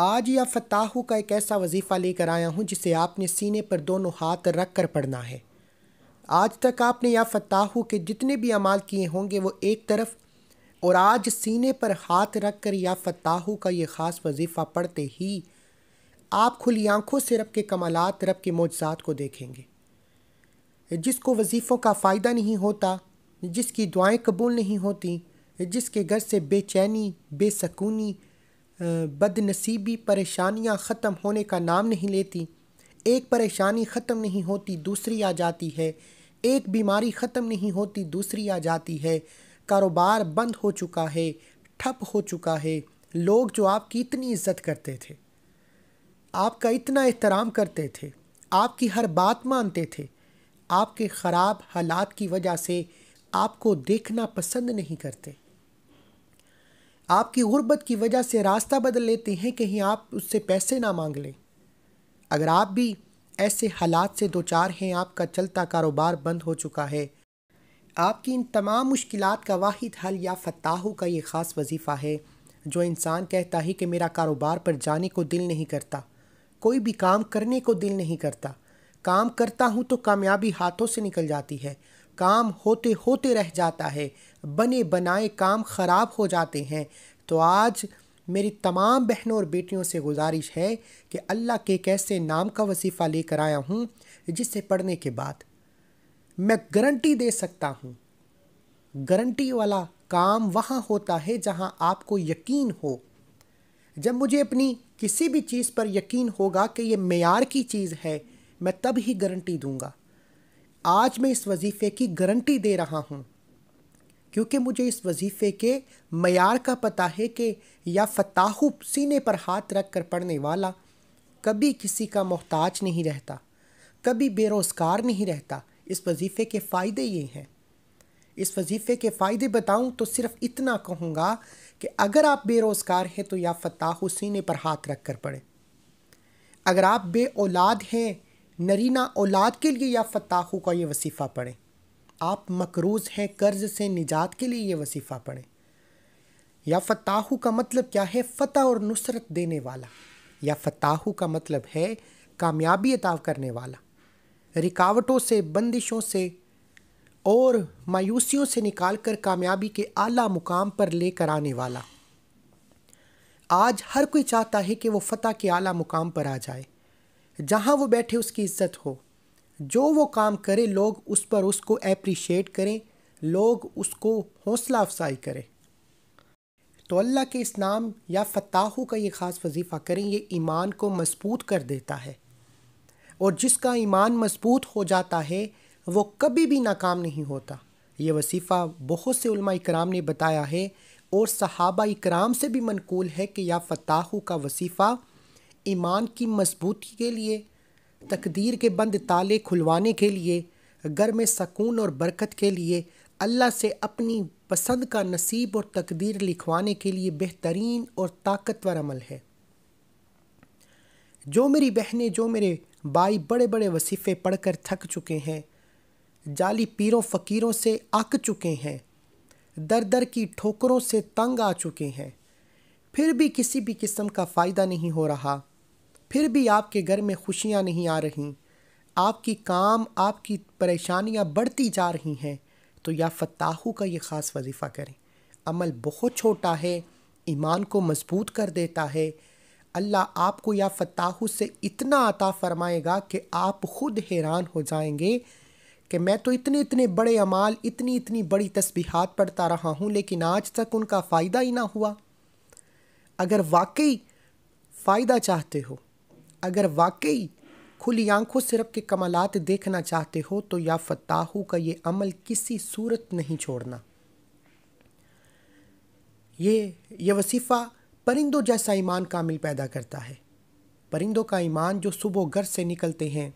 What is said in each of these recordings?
आज या फताहू का एक ऐसा वजीफ़ा लेकर आया हूँ जिसे आपने सीने पर दोनों हाथ रख कर पढ़ना है आज तक आपने या फताहू के जितने भी अमाल किए होंगे वो एक तरफ और आज सीने पर हाथ रख कर या फताहू का ये ख़ास वजीफ़ा पढ़ते ही आप खुली आँखों से रब के कमालत रब के मोजात को देखेंगे जिसको वजीफ़ों का फ़ायदा नहीं होता जिसकी दुआएं कबूल नहीं होती जिसके घर से बेचैनी बेसकूनी बदनसीबी परेशानियां ख़त्म होने का नाम नहीं लेती एक परेशानी ख़त्म नहीं होती दूसरी आ जाती है एक बीमारी ख़त्म नहीं होती दूसरी आ जाती है कारोबार बंद हो चुका है ठप हो चुका है लोग जो आपकी इतनी इज्जत करते थे आपका इतना एहतराम करते थे आपकी हर बात मानते थे आपके ख़राब हालात की वजह से आपको देखना पसंद नहीं करते आपकी गुर्बत की वजह से रास्ता बदल लेते हैं कहीं आप उससे पैसे ना मांग लें अगर आप भी ऐसे हालात से दो चार हैं आपका चलता कारोबार बंद हो चुका है आपकी इन तमाम मुश्किल का वाहिद हल या फताहू का ये ख़ास वजीफ़ा है जो इंसान कहता है कि मेरा कारोबार पर जाने को दिल नहीं करता कोई भी काम करने को दिल नहीं करता काम करता हूँ तो कामयाबी हाथों से निकल जाती है काम होते होते रह जाता है बने बनाए काम ख़राब हो जाते हैं तो आज मेरी तमाम बहनों और बेटियों से गुजारिश है कि अल्लाह के कैसे ऐसे नाम का वसीफ़ा लेकर आया हूँ जिसे पढ़ने के बाद मैं गारंटी दे सकता हूँ गारंटी वाला काम वहाँ होता है जहाँ आपको यकीन हो जब मुझे अपनी किसी भी चीज़ पर यकीन होगा कि ये मैार की चीज़ है मैं तब ही गारंटी दूंगा आज मैं इस वजीफ़े की गारंटी दे रहा हूँ क्योंकि मुझे इस वजीफ़े के मैार का पता है कि या फताहु सीने पर हाथ रख कर पढ़ने वाला कभी किसी का मोहताज नहीं रहता कभी बेरोज़गार नहीं रहता इस वजीफ़े के फ़ायदे ये हैं इस वजीफ़े के फ़ायदे बताऊं तो सिर्फ इतना कहूँगा कि अगर आप बेरोज़गार हैं तो या फताहु सीने पर हाथ रख कर पढ़ें अगर आप बे औलाद हैं नरीना औलाद के लिए या फताहू का ये वसीफ़ा पढ़ें आप मकरूज़ हैं कर्ज से निजात के लिए ये वसीफ़ा पढ़ें या फताहू का मतलब क्या है फ़तह और नुसरत देने वाला या फताहू का मतलब है कामयाबी अताव करने वाला रिकावटों से बंदिशों से और मायूसियों से निकाल कर कामयाबी के आला मुकाम पर लेकर आने वाला आज हर कोई चाहता है कि वो फतह के आला मुकाम पर आ जाए जहाँ वो बैठे उसकी इज्जत हो जो वो काम करे लोग उस पर उसको अप्रिशिएट करें लोग उसको हौसला अफजाई करें तो अल्लाह के इस नाम या फताहू का ये ख़ास वजीफ़ा करें ये ईमान को मजबूत कर देता है और जिसका ईमान मजबूत हो जाता है वो कभी भी नाकाम नहीं होता ये वसीफ़ा बहुत से उलमा कराम ने बताया है और सहाबा कराम से भी मनकूल है कि या फताहू का वसीफ़ा ईमान की मजबूती के लिए तकदीर के बंद ताले खुलवाने के लिए घर में सकून और बरकत के लिए अल्लाह से अपनी पसंद का नसीब और तकदीर लिखवाने के लिए बेहतरीन और ताकतवर अमल है जो मेरी बहनें जो मेरे भाई बड़े बड़े वसीफ़े पढ़कर थक चुके हैं जाली पीरों फ़कीरों से आक चुके हैं दर दर की ठोकरों से तंग आ चुके हैं फिर भी किसी भी किस्म का फ़ायदा नहीं हो रहा फिर भी आपके घर में खुशियाँ नहीं आ रही आपकी काम आपकी परेशानियाँ बढ़ती जा रही हैं तो या फताहू का ये ख़ास वजीफ़ा करें अमल बहुत छोटा है ईमान को मजबूत कर देता है अल्लाह आपको या फताहू से इतना अता फ़रमाएगा कि आप ख़ुद हैरान हो जाएंगे कि मैं तो इतने इतने बड़े अमाल इतनी इतनी बड़ी तस्बीहात पढ़ता रहा हूँ लेकिन आज तक उनका फ़ायदा ही ना हुआ अगर वाकई फ़ायदा चाहते हो अगर वाकई खुली आंखों सिरप के कमालात देखना चाहते हो तो या फताहू का ये अमल किसी सूरत नहीं छोड़ना ये यह वसीफ़ा परिंदों जैसा ईमान कामिल पैदा करता है परिंदों का ईमान जो सुबह घर से निकलते हैं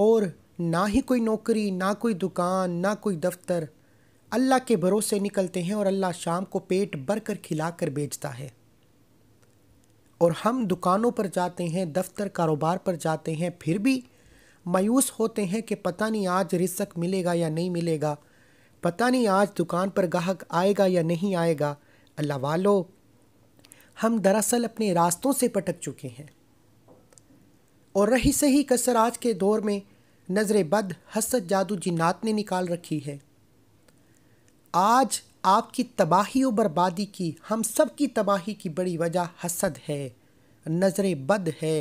और ना ही कोई नौकरी ना कोई दुकान ना कोई दफ्तर अल्लाह के भरोसे निकलते हैं और अल्लाह शाम को पेट भर कर खिला कर बेचता है और हम दुकानों पर जाते हैं दफ्तर कारोबार पर जाते हैं फिर भी मायूस होते हैं कि पता नहीं आज रिसक मिलेगा या नहीं मिलेगा पता नहीं आज दुकान पर गाहक आएगा या नहीं आएगा अल्लाह वालो हम दरअसल अपने रास्तों से पटक चुके हैं और रही सही कसर आज के दौर में नज़र बद हसत जादू जिन्नात ने निकाल रखी है आज आपकी तबाही और बर्बादी की हम सब की तबाही की बड़ी वजह हसद है नज़र बद है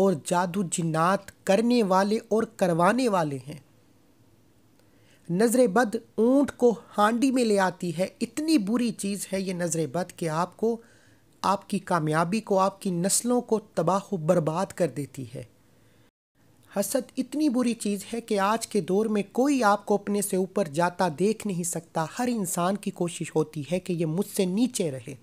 और जादू जिन्नात करने वाले और करवाने वाले हैं नज़र बद ऊँट को हांडी में ले आती है इतनी बुरी चीज़ है ये नज़र बद कि आपको आपकी कामयाबी को आपकी नस्लों को तबाह बर्बाद कर देती है हसद इतनी बुरी चीज़ है कि आज के दौर में कोई आपको अपने से ऊपर जाता देख नहीं सकता हर इंसान की कोशिश होती है कि ये मुझसे नीचे रहे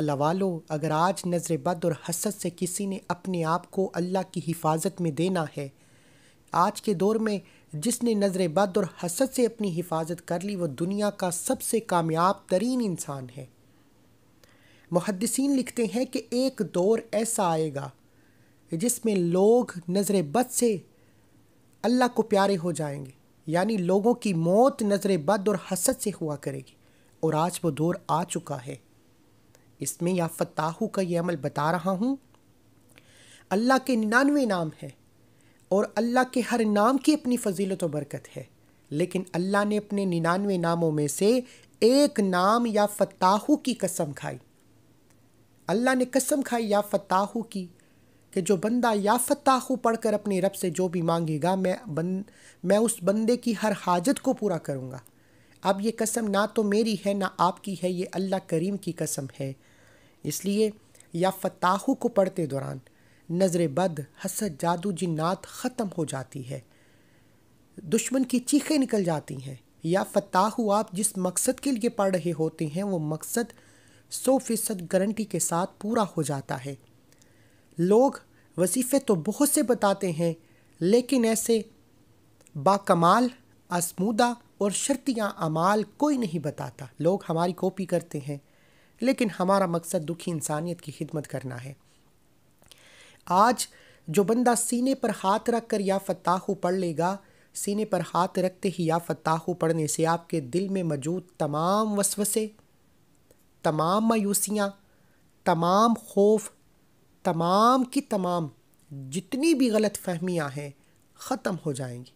अल्लाह वालो अगर आज नज़र बद और हसद से किसी ने अपने आप को अल्लाह की हिफाजत में देना है आज के दौर में जिसने नज़र बद और हसद से अपनी हिफाजत कर ली वो दुनिया का सबसे कामयाब तरीन इंसान है मुहदसिन लिखते हैं कि एक दौर ऐसा आएगा जिसमें लोग नज़र बद से अल्लाह को प्यारे हो जाएंगे यानी लोगों की मौत नज़र बद और हसद से हुआ करेगी और आज वो दौर आ चुका है इसमें या फताहू का ये अमल बता रहा हूँ अल्लाह के निन्यानवे नाम हैं और अल्लाह के हर नाम की अपनी फजीलत और बरकत है लेकिन अल्लाह ने अपने निन्यानवे नामों में से एक नाम या फताहू की कसम खाई अल्लाह ने कसम खाई या फताहू की कि जो बंदा या पढ़ कर अपने रब से जो भी मांगेगा मैं बन मैं उस बंदे की हर हाजत को पूरा करूँगा अब ये कसम ना तो मेरी है ना आपकी है ये अल्लाह करीम की कसम है इसलिए या फताहू को पढ़ते दौरान नज़र बद हसद जादू जिन्नात ख़त्म हो जाती है दुश्मन की चीखें निकल जाती हैं या फताहू आप जिस मकसद के लिए पढ़ रहे होते हैं वो मकसद सौ फ़ीसद गारंटी के साथ पूरा हो जाता है लोग वसीफ़े तो बहुत से बताते हैं लेकिन ऐसे बाकमाल आसमूदा और शर्तियाँ अमाल कोई नहीं बताता लोग हमारी कॉपी करते हैं लेकिन हमारा मकसद दुखी इंसानियत की खिदमत करना है आज जो बंदा सीने पर हाथ रख कर या फताहू पढ़ लेगा सीने पर हाथ रखते ही या फताहू पढ़ने से आपके दिल में मौजूद तमाम वसवसे तमाम मायूसियाँ तमाम खौफ तमाम की तमाम जितनी भी गलत फहमियाँ हैं ख़त्म हो जाएंगी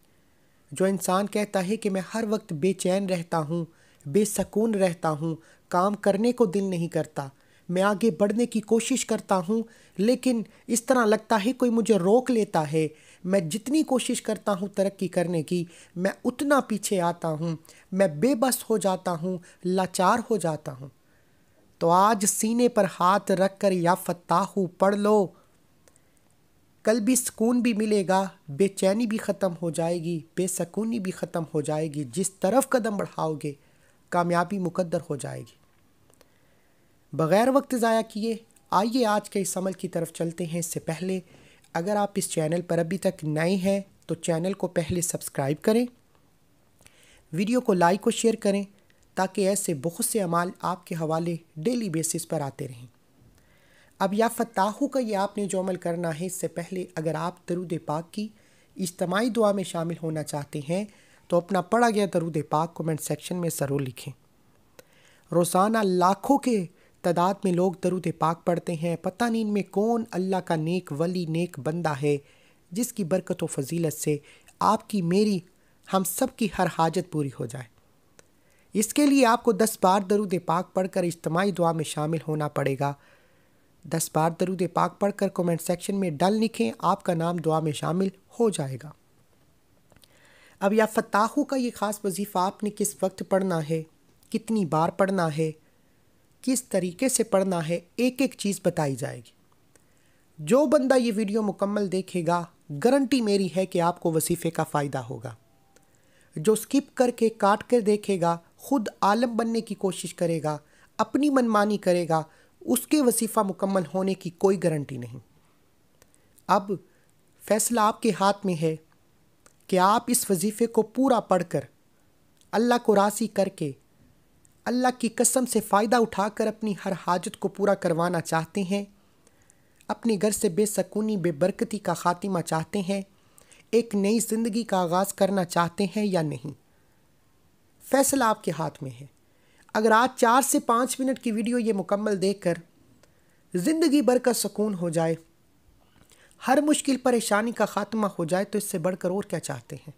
जो इंसान कहता है कि मैं हर वक्त बेचैन रहता हूँ बेसकून रहता हूँ काम करने को दिल नहीं करता मैं आगे बढ़ने की कोशिश करता हूँ लेकिन इस तरह लगता है कोई मुझे रोक लेता है मैं जितनी कोशिश करता हूँ तरक्की करने की मैं उतना पीछे आता हूँ मैं बेबस हो जाता हूँ लाचार हो जाता हूँ तो आज सीने पर हाथ रख कर या फताहू पढ़ लो कल भी सुकून भी मिलेगा बेचैनी भी ख़त्म हो जाएगी बेसकूनी भी ख़त्म हो जाएगी जिस तरफ कदम बढ़ाओगे कामयाबी मुकद्दर हो जाएगी बग़ैर वक्त ज़ाया किए आइए आज के इस अमल की तरफ चलते हैं इससे पहले अगर आप इस चैनल पर अभी तक नए हैं तो चैनल को पहले सब्सक्राइब करें वीडियो को लाइक और शेयर करें ताकि ऐसे बहुत से अमाल आपके हवाले डेली बेसिस पर आते रहें अब या फताहू का यह आपने जो अमल करना है इससे पहले अगर आप दरुद पाक की इज्तमाही दुआ में शामिल होना चाहते हैं तो अपना पढ़ा गया दरुद पाक कमेंट सेक्शन में ज़रूर लिखें रोज़ाना लाखों के तादाद में लोग दरुद पाक पढ़ते हैं पता नहीं इनमें कौन अल्लाह का नेक वली नेक बंदा है जिसकी बरकत व फजीलत से आपकी मेरी हम सब की हर हाजत पूरी हो जाए इसके लिए आपको दस बार दरुद पाक पढ़कर इज्तमाही दुआ में शामिल होना पड़ेगा दस बार दरुद पाक पढ़कर कमेंट सेक्शन में डल लिखें आपका नाम दुआ में शामिल हो जाएगा अब या फताहू का ये ख़ास वजीफ़ा आपने किस वक्त पढ़ना है कितनी बार पढ़ना है किस तरीके से पढ़ना है एक एक चीज़ बताई जाएगी जो बंदा ये वीडियो मुकम्मल देखेगा गारंटी मेरी है कि आपको वसीफ़े का फ़ायदा होगा जो स्किप करके काट कर देखेगा खुद आलम बनने की कोशिश करेगा अपनी मनमानी करेगा उसके वसीफ़ा मुकम्मल होने की कोई गारंटी नहीं अब फैसला आपके हाथ में है कि आप इस वजीफ़े को पूरा पढ़कर अल्लाह को राशी करके अल्लाह की कसम से फ़ायदा उठाकर अपनी हर हाजत को पूरा करवाना चाहते हैं अपने घर से बेसकूनी बेबरकती का ख़ातिमा चाहते हैं एक नई ज़िंदगी का आगाज़ करना चाहते हैं या नहीं फैसला आपके हाथ में है अगर आज चार से पाँच मिनट की वीडियो ये मुकम्मल देख कर ज़िंदगी भर का सुकून हो जाए हर मुश्किल परेशानी का ख़ात्मा हो जाए तो इससे बढ़कर और क्या चाहते हैं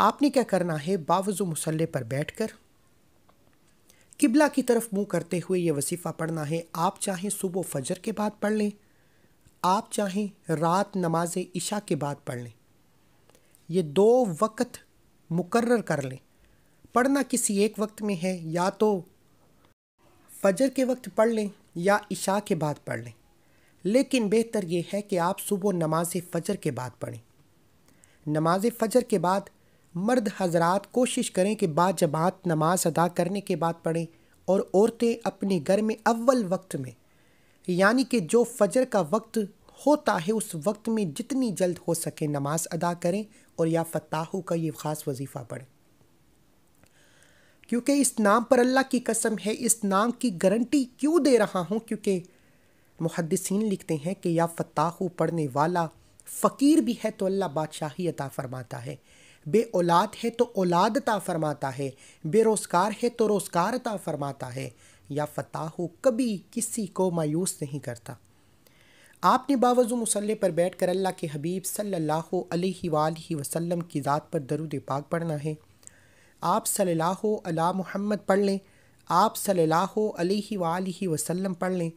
आपने क्या करना है बावजू मुसल्ले पर बैठ कर किबला की तरफ मुंह करते हुए यह वसीफ़ा पढ़ना है आप चाहें सुबह फजर के बाद पढ़ लें आप चाहें रात नमाज इशा के बाद पढ़ लें ये दो वक्त मुकर्र कर लें पढ़ना किसी एक वक्त में है या तो फजर के वक्त पढ़ लें या इशा के बाद पढ़ लें लेकिन बेहतर ये है कि आप सुबह नमाज फ़जर के बाद पढ़ें नमाज फ़जर के बाद मर्द हजरात कोशिश करें कि बाजमात नमाज अदा करने के बाद पढ़ें और औरतें अपने घर में अव्वल वक्त में यानी कि जो फजर का वक्त होता है उस वक्त में जितनी जल्द हो सके नमाज अदा करें और या फताहू का ये ख़ास वजीफ़ा पढ़ें क्योंकि इस नाम पर अल्लाह की कसम है इस नाम की गारंटी क्यों दे रहा हूँ क्योंकि मुहदसिन लिखते हैं कि या फताहू पढ़ने वाला फ़कीर भी है तो अल्लाह बादशाही अता फरमाता है बे औलाद है तो औलाद अता फरमाता है बेरोज़गार है तो रोज़गार अता फरमाता है या फताहू कभी किसी को मायूस नहीं करता आपने बावजू मुसल्ले पर बैठ कर अल्लाह के हबीब सल्लल्लाहु अलैहि वसल्लम की ज़ात पर दरुद पाक पढ़ना है आप सल्लल्लाहु अला मोहम्मद पढ़ लें आप सल्लल्लाहु अलैहि वसल्लम पढ़ लें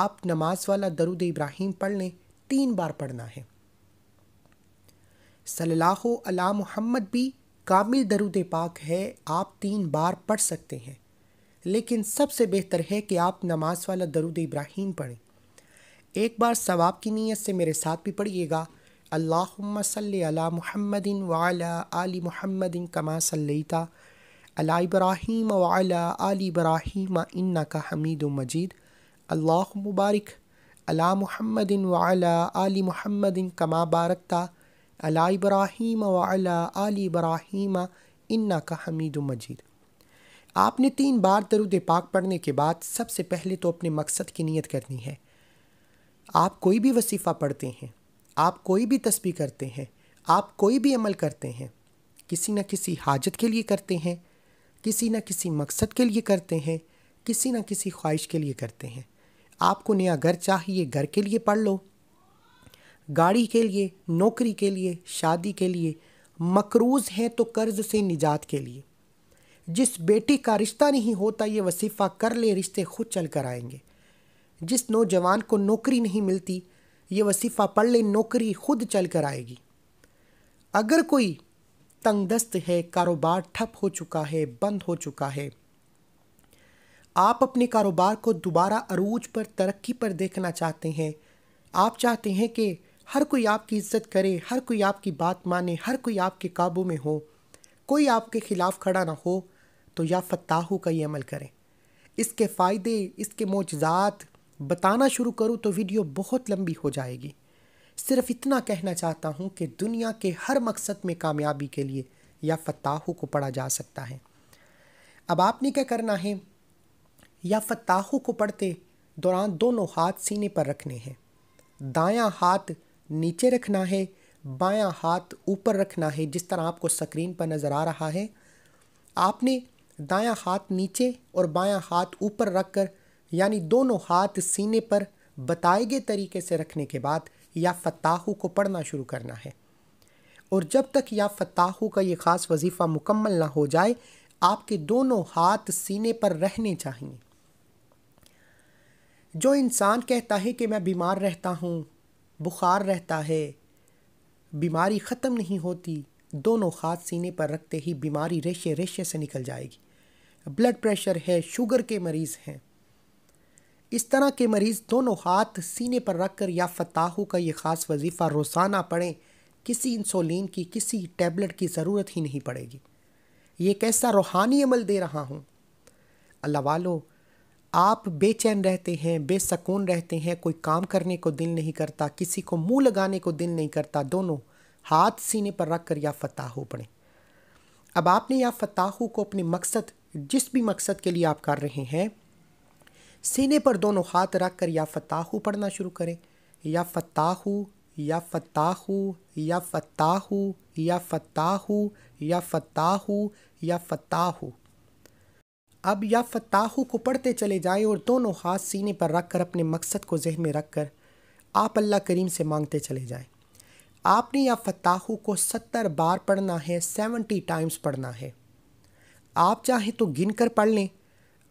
आप नमाज वाला दरुद इब्राहिम पढ़ लें तीन बार पढ़ना है सल्लल्लाहु अला मोहम्मद भी कामिल दरुद पाक है आप तीन बार पढ़ सकते हैं लेकिन सबसे बेहतर है कि आप नमाज वाला दरुद इब्राहिम पढ़ें एक बार सवाब की नीयत से मेरे साथ भी पढ़िएगा अल्लाहुम्मा सल्ली अला मुहम्मदिन वाला आली मुहम्मदिन कमा सल्लैता अला इब्राहिम वाला आली इब्राहिम इन्ना का हमीद मजीद अल्लाह मुबारक अला मुहम्मदिन वाला आली मुहम्मदिन कमा बारकता अला इब्राहिम वाला आली इब्राहिम इन्ना का हमीद मजीद आपने तीन बार दरुद पाक पढ़ने के बाद सबसे पहले तो अपने मकसद की नीयत करनी है आप कोई भी वसीफ़ा पढ़ते हैं आप कोई भी तस्वीर करते हैं आप कोई भी अमल करते हैं किसी न किसी हाजत के लिए करते हैं किसी न किसी मकसद के लिए करते हैं किसी न किसी ख्वाहिश के लिए करते हैं आपको नया घर चाहिए घर के लिए पढ़ लो गाड़ी के लिए नौकरी के लिए शादी के लिए मकरूज़ हैं तो कर्ज़ से निजात के लिए जिस बेटी का रिश्ता नहीं होता ये वसीफ़ा कर ले रिश्ते खुद चल कर आएंगे जिस नौजवान को नौकरी नहीं मिलती ये वसीफ़ा पढ़ ले नौकरी खुद चल कर आएगी अगर कोई तंगदस्त है कारोबार ठप हो चुका है बंद हो चुका है आप अपने कारोबार को दोबारा अरूज पर तरक्की पर देखना चाहते हैं आप चाहते हैं कि हर कोई आपकी इज्जत करे हर कोई आपकी बात माने हर कोई आपके काबू में हो कोई आपके ख़िलाफ़ खड़ा ना हो तो या फताहू का ये अमल करें इसके फ़ायदे इसके मोजात बताना शुरू करूँ तो वीडियो बहुत लंबी हो जाएगी सिर्फ इतना कहना चाहता हूँ कि दुनिया के हर मकसद में कामयाबी के लिए या फताहू को पढ़ा जा सकता है अब आपने क्या करना है या फताहू को पढ़ते दौरान दोनों हाथ सीने पर रखने हैं दायां हाथ नीचे रखना है बायां हाथ ऊपर रखना है जिस तरह आपको स्क्रीन पर नज़र आ रहा है आपने दायां हाथ नीचे और बायां हाथ ऊपर रखकर यानी दोनों हाथ सीने पर बताए गए तरीके से रखने के बाद या फताहू को पढ़ना शुरू करना है और जब तक या फताहू का ये ख़ास वजीफ़ा मुकम्मल ना हो जाए आपके दोनों हाथ सीने पर रहने चाहिए जो इंसान कहता है कि मैं बीमार रहता हूँ बुखार रहता है बीमारी ख़त्म नहीं होती दोनों हाथ सीने पर रखते ही बीमारी रेशे रेशे से निकल जाएगी ब्लड प्रेशर है शुगर के मरीज़ हैं इस तरह के मरीज़ दोनों हाथ सीने पर रख कर या फताहू का ये ख़ास वजीफ़ा रोज़ाना पढ़ें किसी इंसुलिन की किसी टैबलेट की ज़रूरत ही नहीं पड़ेगी ये कैसा रूहानी अमल दे रहा हूँ अल्लाह वालो आप बेचैन रहते हैं बेसकून रहते हैं कोई काम करने को दिल नहीं करता किसी को मुंह लगाने को दिल नहीं करता दोनों हाथ सीने पर रख कर या फताहू पढ़ें अब आपने या फताहू को अपने मकसद जिस भी मकसद के लिए आप कर रहे हैं सीने पर दोनों हाथ रख कर या फताहू पढ़ना शुरू करें या फताहू या फताहू या फताहू या फताहू या फताहू या फताहू अब या फताहू को पढ़ते चले जाएं और दोनों हाथ सीने पर रख कर अपने मकसद को जहन में रख कर आप अल्लाह करीम से मांगते चले जाएं आपने या फताहू को सत्तर बार पढ़ना है सेवेंटी टाइम्स पढ़ना है आप चाहें तो गिन कर पढ़ लें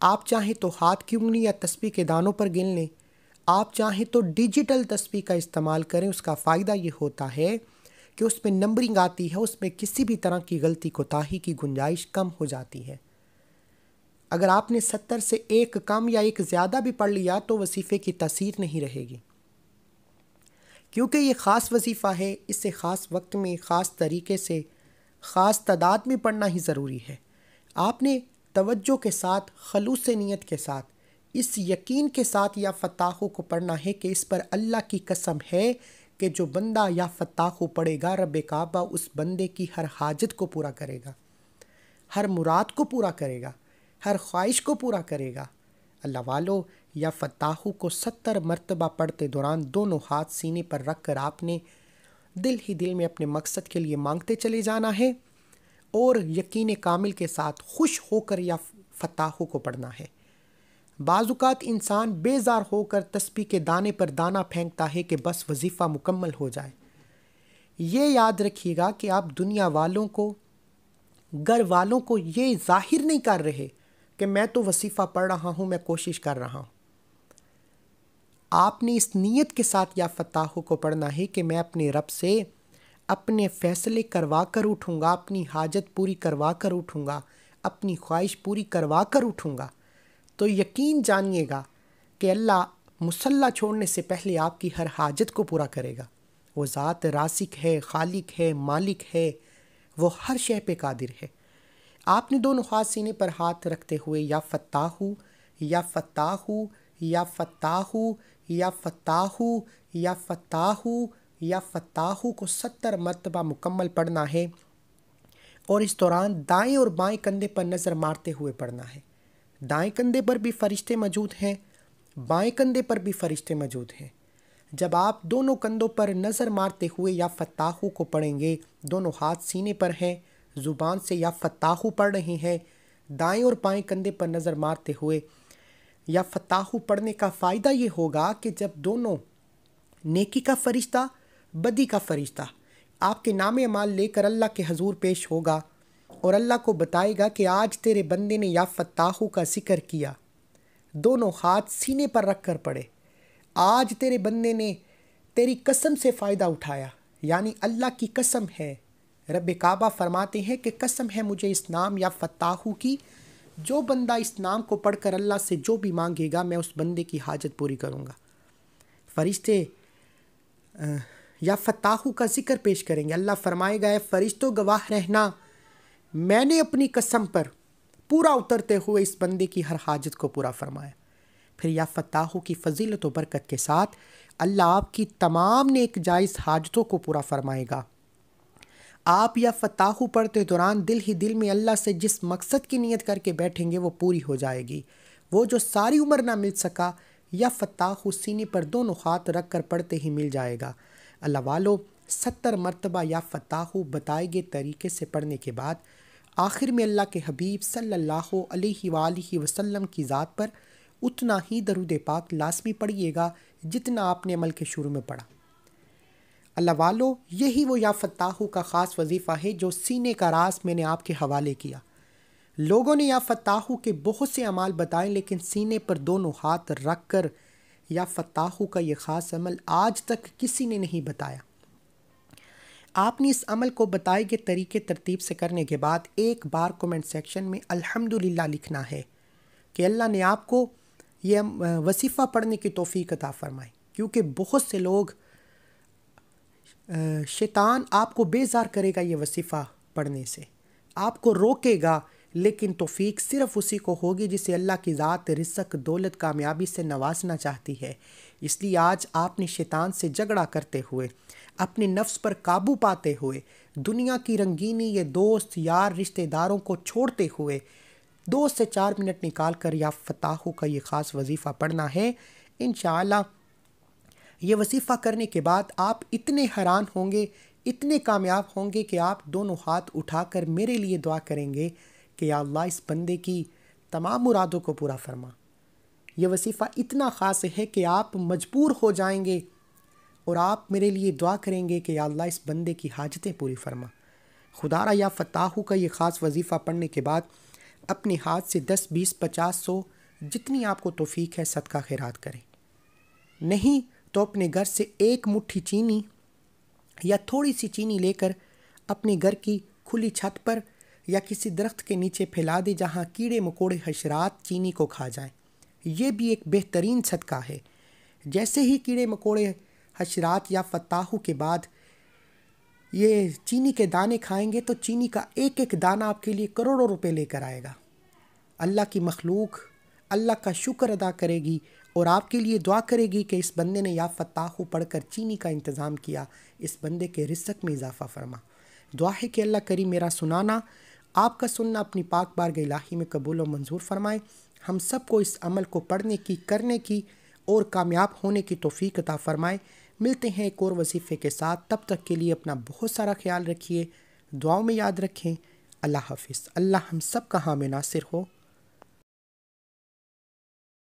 आप चाहें तो हाथ की उंगली या तस्वीर के दानों पर गिन लें आप चाहें तो डिजिटल तस्वीर का इस्तेमाल करें उसका फ़ायदा ये होता है कि उसमें नंबरिंग आती है उसमें किसी भी तरह की गलती कोताही की गुंजाइश कम हो जाती है अगर आपने सत्तर से एक कम या एक ज़्यादा भी पढ़ लिया तो वसीफ़े की तसीर नहीं रहेगी क्योंकि ये ख़ास वजीफ़ा है इसे ख़ास वक्त में ख़ास तरीके से ख़ास तादाद में पढ़ना ही ज़रूरी है आपने तवज्जो के साथ खलूस नीयत के साथ इस यकीन के साथ या फताखों को पढ़ना है कि इस पर अल्लाह की कसम है कि जो बंदा या फताखों पढ़ेगा रब काबा उस बंदे की हर हाजत को पूरा करेगा हर मुराद को पूरा करेगा हर ख्वाहिश को पूरा करेगा अल्लाह वालो या फताखों को सत्तर मरतबा पढ़ते दौरान दोनों हाथ सीने पर रख कर आपने दिल ही दिल में अपने मकसद के लिए मांगते चले जाना है और यकीन कामिल के साथ खुश होकर या फताहों को पढ़ना है बाजुकात इंसान बेजार होकर तस्बी के दाने पर दाना फेंकता है कि बस वजीफ़ा मुकम्मल हो जाए ये याद रखिएगा कि आप दुनिया वालों को घर वालों को ये जाहिर नहीं कर रहे कि मैं तो वसीफ़ा पढ़ रहा हूँ मैं कोशिश कर रहा हूँ आपने इस नीयत के साथ या फताहों को पढ़ना है कि मैं अपने रब से अपने फैसले करवा कर उठूँगा अपनी हाजत पूरी करवा कर उठूँगा अपनी ख्वाहिश पूरी करवा कर उठूँगा तो यकीन जानिएगा कि अल्लाह मुसल्ला छोड़ने से पहले आपकी हर हाजत को पूरा करेगा वो ज़ात रासिक है खालिक है मालिक है वो हर शह पे कादिर है आपने दोनों हाथ सीने पर हाथ रखते हुए या फताहू या फताहू या फताहू या फताहू या फताहू या फताहू को सत्तर मरतबा मुकम्मल पढ़ना है और इस दौरान दाएं और बाएं कंधे पर नज़र मारते हुए पढ़ना है दाएं कंधे पर भी फरिश्ते मौजूद हैं बाएं कंधे पर भी फरिश्ते मौजूद हैं जब आप दोनों कंधों पर नज़र मारते हुए या फताहू को पढ़ेंगे दोनों हाथ सीने पर हैं ज़ुबान से या फताहू पढ़ रहे हैं दाएं और बाएं कंधे पर नज़र मारते हुए या फताहू पढ़ने का फ़ायदा ये होगा कि जब दोनों नेकी का फरिश्ता बदी का फरिश्ता आपके नाम अमाल लेकर अल्लाह के हजूर पेश होगा और अल्लाह को बताएगा कि आज तेरे बंदे ने या फताहू का जिक्र किया दोनों हाथ सीने पर रख कर पड़े आज तेरे बंदे ने तेरी कसम से फ़ायदा उठाया यानी अल्लाह की कसम है रब काबा फरमाते हैं कि कसम है मुझे इस नाम या फताहू की जो बंदा इस नाम को पढ़कर अल्लाह से जो भी मांगेगा मैं उस बंदे की हाजत पूरी करूँगा फरिश्ते या फताहू का जिक्र पेश करेंगे अल्लाह फरमाएगा है फरिश्तों गवाह रहना मैंने अपनी कसम पर पूरा उतरते हुए इस बंदे की हर हाजत को पूरा फरमाया फिर या फताहू की फजीलत व बरकत के साथ अल्लाह आपकी तमाम नेक जायज़ हाजतों को पूरा फरमाएगा आप या फताहू पढ़ते दौरान दिल ही दिल में अल्लाह से जिस मकसद की नीयत करके बैठेंगे वो पूरी हो जाएगी वो जो सारी उम्र ना मिल सका या फताहू सीने पर दोनों हाथ रख कर पढ़ते ही मिल जाएगा अल्लाह वालो सत्तर मरतबा या फताहु बताए गए तरीके से पढ़ने के बाद आखिर में अल्लाह के हबीब सल्लल्लाहु अलैहि वसल्लम की ज़ात पर उतना ही दरुद पाक लाजमी पढ़िएगा जितना आपने अमल के शुरू में पढ़ा अल्लाह वालो यही वो या फताहु का ख़ास वजीफ़ा है जो सीने का रास मैंने आपके हवाले किया लोगों ने या फताहु के बहुत से अमाल बताए लेकिन सीने पर दोनों हाथ रख कर या फताहू का यह ख़ास अमल आज तक किसी ने नहीं बताया आपने इस अमल को बताए गए तरीके तरतीब से करने के बाद एक बार कमेंट सेक्शन में अल्हम्दुलिल्लाह लिखना है कि अल्लाह ने आपको ये वसीफ़ा पढ़ने की तोफ़ी अता फ़रमाई क्योंकि बहुत से लोग शैतान आपको बेजार करेगा ये वसीफ़ा पढ़ने से आपको रोकेगा लेकिन तोफ़ीक सिर्फ उसी को होगी जिसे अल्लाह की ज़ात रिसक दौलत कामयाबी से नवाजना चाहती है इसलिए आज आपने शैतान से झगड़ा करते हुए अपने नफ्स पर काबू पाते हुए दुनिया की रंगीनी ये दोस्त यार रिश्तेदारों को छोड़ते हुए दो से चार मिनट निकाल कर या फताहू का ये ख़ास वजीफ़ा पढ़ना है इन ये वजीफ़ा करने के बाद आप इतने हैरान होंगे इतने कामयाब होंगे कि आप दोनों हाथ उठाकर मेरे लिए दुआ करेंगे कि या अल्लाह इस बंदे की तमाम मुरादों को पूरा फरमा यह वसीफ़ा इतना ख़ास है कि आप मजबूर हो जाएंगे और आप मेरे लिए दुआ करेंगे कि या अल्लाह इस बंदे की हाजतें पूरी फरमा खुदारा या फताहू का ये ख़ास वजीफ़ा पढ़ने के बाद अपने हाथ से दस बीस पचास सौ जितनी आपको तोफ़ीक है सदका खैरात करें नहीं तो अपने घर से एक मुट्ठी चीनी या थोड़ी सी चीनी लेकर अपने घर की खुली छत पर या किसी दरख्त के नीचे फैला दें जहाँ कीड़े मकोड़े हशरात चीनी को खा जाएं ये भी एक बेहतरीन सदका है जैसे ही कीड़े मकोड़े हशरात या फताहू के बाद ये चीनी के दाने खाएंगे तो चीनी का एक एक दाना आपके लिए करोड़ों रुपए लेकर आएगा अल्लाह की मखलूक अल्लाह का शुक्र अदा करेगी और आपके लिए दुआ करेगी कि इस बंदे ने या फताहू पढ़कर चीनी का इंतज़ाम किया इस बंदे के रिसक में इजाफ़ा फरमा दुआ है कि अल्लाह करी मेरा सुनाना आपका सुनना अपनी पाक बारग इलाही में कबूल और मंजूर फरमाए हम सबको इस अमल को पढ़ने की करने की और कामयाब होने की तोफ़ी अता फ़रमाए मिलते हैं एक और वजीफ़े के साथ तब तक के लिए अपना बहुत सारा ख्याल रखिए दुआओं में याद रखें अल्लाह हाफिज़ अल्लाह हम सब का हामी नासिर हो